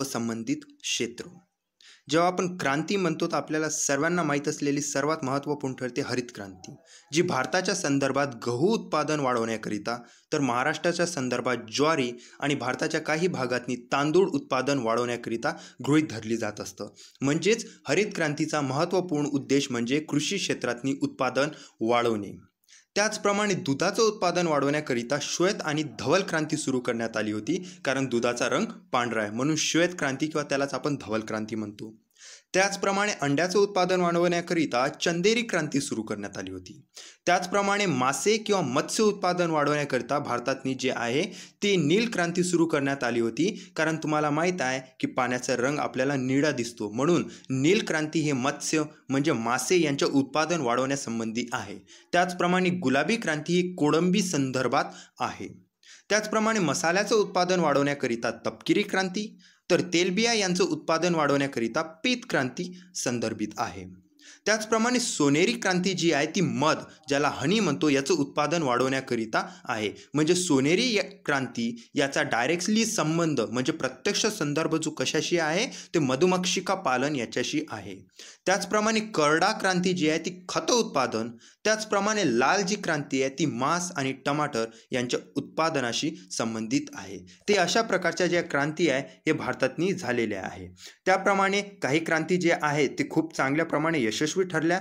व संबंधित क्षेत्र जेव्हा आपण क्रांती म्हणतो तर आपल्याला सर्वांना माहीत असलेली सर्वात महत्त्वपूर्ण ठरते हरित क्रांती जी भारताच्या संदर्भात गहू उत्पादन वाढवण्याकरिता तर महाराष्ट्राच्या संदर्भात ज्वारी आणि भारताच्या काही भागातनी तांदूळ उत्पादन वाढवण्याकरिता गृहीत धरली जात असतं म्हणजेच हरित क्रांतीचा महत्त्वपूर्ण उद्देश म्हणजे कृषी क्षेत्रातनी उत्पादन वाढवणे त्याचप्रमाणे दुधाचं उत्पादन वाढवण्याकरिता श्वेत आणि धवल क्रांती सुरू करण्यात आली होती कारण दुधाचा रंग पांढरा आहे म्हणून श्वेत क्रांती किंवा त्यालाच आपण धवल क्रांती म्हणतो त्याचप्रमाणे अंड्याचं उत्पादन वाढवण्याकरिता चंदेरी क्रांती सुरू करण्यात आली होती त्याचप्रमाणे मासे किंवा मत्स्य उत्पादन वाढवण्याकरिता भारतातनी जे आहे ती नील क्रांती सुरू करण्यात आली होती कारण तुम्हाला माहीत आहे की पाण्याचा रंग आपल्याला निळा दिसतो म्हणून नील क्रांती हे मत्स्य म्हणजे मासे यांचं उत्पादन वाढवण्यासंबंधी आहे त्याचप्रमाणे गुलाबी क्रांती ही कोळंबी संदर्भात आहे त्याचप्रमाणे मसाल्याचं उत्पादन वाढवण्याकरिता तपकिरी क्रांती तर तेलबिया यांचं उत्पादन वाढवण्याकरिता पीत क्रांती संदर्भित आहे त्याचप्रमाणे सोनेरी क्रांती जी आहे ती मध ज्याला हनी म्हणतो याचं उत्पादन वाढवण्याकरिता आहे म्हणजे सोनेरी क्रांती याचा डायरेक्टली संबंध म्हणजे प्रत्यक्ष संदर्भ जो कशाशी आहे ते मधुमक्षिका पालन याच्याशी आहे त्याचप्रमाणे करडा क्रांती जी आहे ती खत उत्पादन त्याचप्रमाणे लाल जी क्रांती आहे ती मांस आणि टमाटर यांच्या उत्पादनाशी संबंधित आहे ते अशा प्रकारच्या ज्या क्रांती आहे हे भारतातनी झालेल्या आहे त्याप्रमाणे काही क्रांती जे आहे ते खूप चांगल्याप्रमाणे यशस्वी ठरल्या